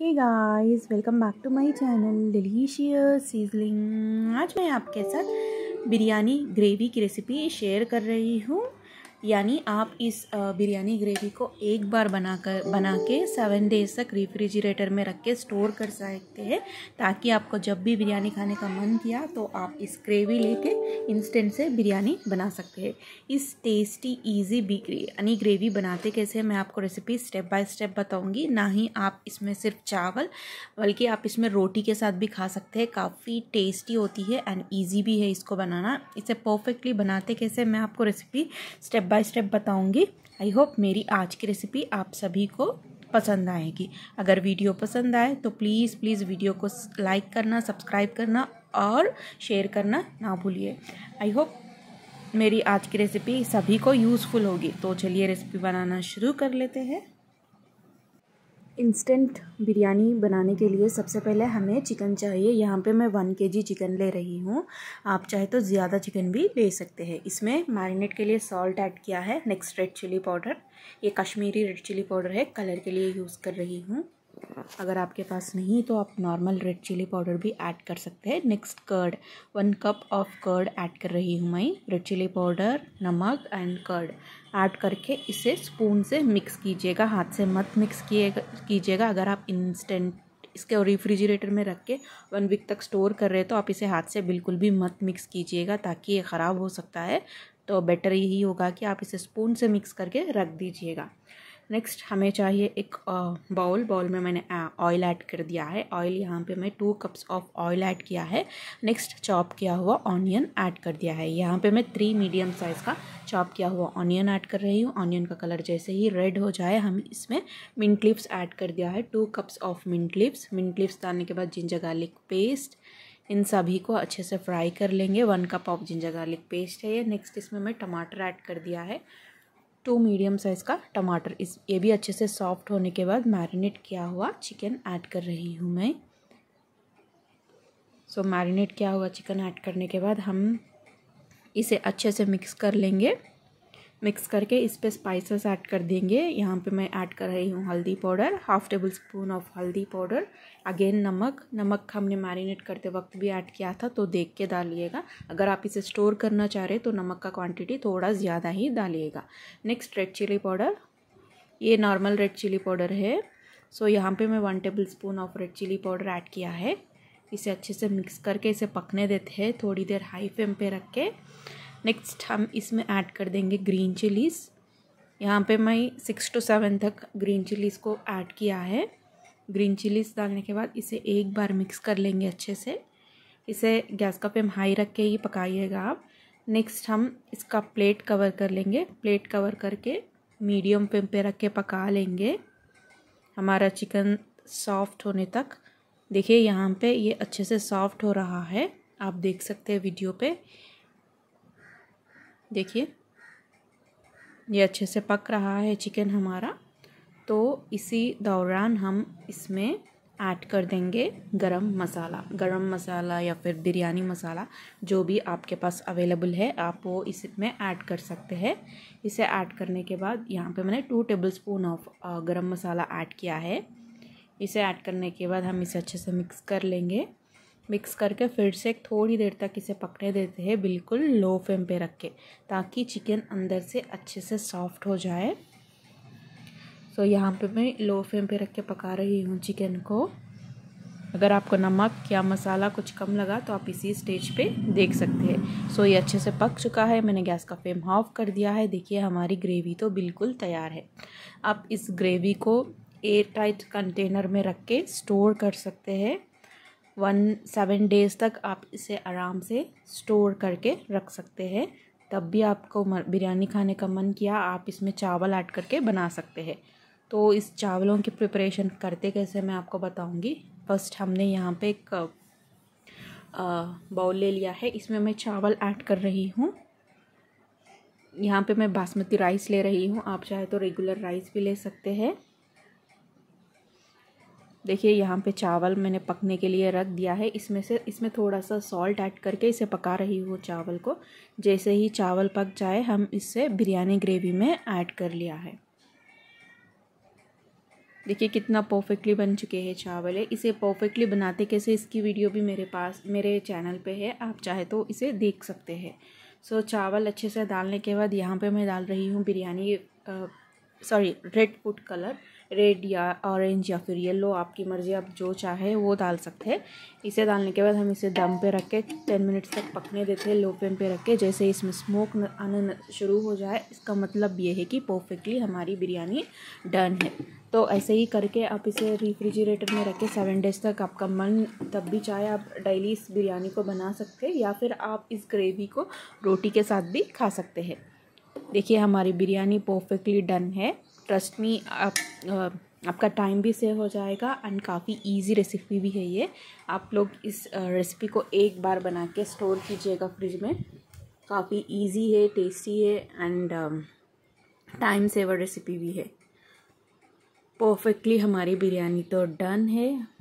hey guys welcome back to my channel delicious sizzling आज मैं आपके साथ बिरयानी ग्रेवी की रेसिपी शेयर कर रही हूँ यानी आप इस बिरयानी ग्रेवी को एक बार बना कर बना के सेवन डेज तक रेफ्रिजरेटर में रख के स्टोर कर सकते हैं ताकि आपको जब भी बिरयानी खाने का मन किया तो आप इस ग्रेवी लेके इंस्टेंट से बिरयानी बना सकते हैं इस टेस्टी ईजी बी यानी ग्रेवी बनाते कैसे मैं आपको रेसिपी स्टेप बाय स्टेप बताऊँगी ना ही आप इसमें सिर्फ चावल बल्कि आप इसमें रोटी के साथ भी खा सकते हैं काफ़ी टेस्टी होती है एंड ईजी भी है इसको बनाना इसे परफेक्टली बनाते कैसे मैं आपको recipe step by by step बताऊंगी आई होप मेरी आज की रेसिपी आप सभी को पसंद आएगी अगर वीडियो पसंद आए तो प्लीज़ प्लीज़ वीडियो को लाइक करना सब्सक्राइब करना और शेयर करना ना भूलिए आई होप मेरी आज की रेसिपी सभी को यूज़फुल होगी तो चलिए रेसिपी बनाना शुरू कर लेते हैं इंस्टेंट बिरयानी बनाने के लिए सबसे पहले हमें चिकन चाहिए यहाँ पे मैं वन के जी चिकन ले रही हूँ आप चाहे तो ज़्यादा चिकन भी ले सकते हैं इसमें मैरिनेट के लिए सॉल्ट ऐड किया है नेक्स्ट रेड चिली पाउडर ये कश्मीरी रेड चिली पाउडर है कलर के लिए यूज़ कर रही हूँ अगर आपके पास नहीं तो आप नॉर्मल रेड चिली पाउडर भी ऐड कर सकते हैं next curd one cup of curd add कर रही हूँ मैं रेड चिली पाउडर नमक एंड कर्ड ऐड करके इसे स्पून से मिक्स कीजिएगा हाथ से मत मिक्स किएगा कीजिएगा अगर आप इंस्टेंट इसके रिफ्रिजरेटर में रख के वन वीक तक स्टोर कर रहे हैं तो आप इसे हाथ से बिल्कुल भी मत मिक्स कीजिएगा ताकि ये ख़राब हो सकता है तो बेटर यही होगा कि आप इसे स्पून से मिक्स करके रख दीजिएगा नेक्स्ट हमें चाहिए एक बाउल बाउल में मैंने ऑयल ऐड कर दिया है ऑयल यहाँ पे मैं two cups of oil add किया है नेक्स्ट चॉप किया हुआ ऑनियन ऐड कर दिया है यहाँ पे मैं थ्री मीडियम साइज़ का चॉप किया हुआ ऑनियन ऐड कर रही हूँ ऑनियन का कलर जैसे ही रेड हो जाए हम इसमें मिंट लिप्स ऐड कर दिया है two cups of mint leaves mint leaves डालने के बाद जिंजर गार्लिक पेस्ट इन सभी को अच्छे से फ्राई कर लेंगे one cup of ginger garlic paste है ये नेक्स्ट इसमें मैं टमाटर ऐड कर दिया है टू मीडियम साइज़ का टमाटर इस ये भी अच्छे से सॉफ्ट होने के बाद मैरिनेट किया हुआ चिकन ऐड कर रही हूँ मैं सो so, मैरिनेट किया हुआ चिकन ऐड करने के बाद हम इसे अच्छे से मिक्स कर लेंगे मिक्स करके इस पर स्पाइसेस ऐड कर देंगे यहाँ पे मैं ऐड कर रही हूँ हल्दी powder half tablespoon of हल्दी पाउडर अगेन नमक नमक हमने मैरिनेट करते वक्त भी ऐड किया था तो देख के डालिएगा अगर आप इसे स्टोर करना चाह रहे तो नमक का क्वांटिटी थोड़ा ज़्यादा ही डालिएगा नेक्स्ट रेड चिली पाउडर ये नॉर्मल रेड चिली पाउडर है सो so, यहाँ पर मैं one tablespoon of red chilli powder add किया है इसे अच्छे से मिक्स करके इसे पकने देते हैं थोड़ी देर हाई फ्लेम पर रख के नेक्स्ट हम इसमें ऐड कर देंगे ग्रीन चिलीज़ यहाँ पे मैं सिक्स टू सेवन तक ग्रीन चिलीज़ को ऐड किया है ग्रीन चिलीज़ डालने के बाद इसे एक बार मिक्स कर लेंगे अच्छे से इसे गैस का फ्लेम हाई रख के ही पकाइएगा आप नेक्स्ट हम इसका प्लेट कवर कर लेंगे प्लेट कवर करके मीडियम फ्लेम पे रख के पका लेंगे हमारा चिकन सॉफ्ट होने तक देखिए यहाँ पे ये अच्छे से सॉफ्ट हो रहा है आप देख सकते हैं वीडियो पे देखिए ये अच्छे से पक रहा है चिकन हमारा तो इसी दौरान हम इसमें ऐड कर देंगे गरम मसाला गरम मसाला या फिर बिरयानी मसाला जो भी आपके पास अवेलेबल है आप वो इसमें ऐड कर सकते हैं इसे ऐड करने के बाद यहाँ पे मैंने टू टेबल स्पून ऑफ गरम मसाला ऐड किया है इसे ऐड करने के बाद हम इसे अच्छे से मिक्स कर लेंगे मिक्स करके फिर से थोड़ी देर तक इसे पकने देते हैं बिल्कुल लो फ्लेम पे रख के ताकि चिकन अंदर से अच्छे से सॉफ्ट हो जाए सो so, यहाँ पे मैं लो फ्लेम पे रख के पका रही हूँ चिकन को अगर आपको नमक या मसाला कुछ कम लगा तो आप इसी स्टेज पे देख सकते हैं सो so, ये अच्छे से पक चुका है मैंने गैस का फ्लेम ऑफ कर दिया है देखिए हमारी ग्रेवी तो बिल्कुल तैयार है आप इस ग्रेवी को एयर टाइट कंटेनर में रख के स्टोर कर सकते हैं वन सेवन डेज़ तक आप इसे आराम से स्टोर करके रख सकते हैं तब भी आपको बिरयानी खाने का मन किया आप इसमें चावल ऐड करके बना सकते हैं तो इस चावलों की प्रिपरेशन करते कैसे मैं आपको बताऊंगी फर्स्ट हमने यहाँ पे एक बाउल ले लिया है इसमें मैं चावल ऐड कर रही हूँ यहाँ पे मैं बासमती राइस ले रही हूँ आप चाहे तो रेगुलर राइस भी ले सकते हैं देखिए यहाँ पे चावल मैंने पकने के लिए रख दिया है इसमें से इसमें थोड़ा सा सॉल्ट ऐड करके इसे पका रही हूँ चावल को जैसे ही चावल पक जाए हम इसे बिरयानी ग्रेवी में ऐड कर लिया है देखिए कितना परफेक्टली बन चुके हैं चावल है इसे परफेक्टली बनाते कैसे इसकी वीडियो भी मेरे पास मेरे चैनल पे है आप चाहे तो इसे देख सकते हैं सो so, चावल अच्छे से डालने के बाद यहाँ पे मैं डाल रही हूँ biryani sorry red food colour red या ऑरेंज या फिर येलो आपकी मर्ज़ी आप जो चाहे वो डाल सकते हैं इसे डालने के बाद हम इसे दम पे रख के टेन मिनट्स तक पकने देते हैं लो फ्लेम पे रख के जैसे इसमें स्मोक आना शुरू हो जाए इसका मतलब ये है कि परफेक्टली हमारी बिरयानी डन है तो ऐसे ही करके आप इसे रिफ्रिजरेटर में रख के सेवन डेज तक आपका मन तब भी चाहे आप डेली इस बिरयानी को बना सकते हैं या फिर आप इस ग्रेवी को रोटी के साथ भी खा सकते हैं देखिए हमारी बिरयानी परफेक्टली डन है ट्रस्ट मी आप आ, आपका टाइम भी सेव हो जाएगा एंड काफ़ी इजी रेसिपी भी है ये आप लोग इस रेसिपी को एक बार बना के स्टोर कीजिएगा फ्रिज में काफ़ी इजी है टेस्टी है एंड टाइम सेवर रेसिपी भी है परफेक्टली हमारी बिरयानी तो डन है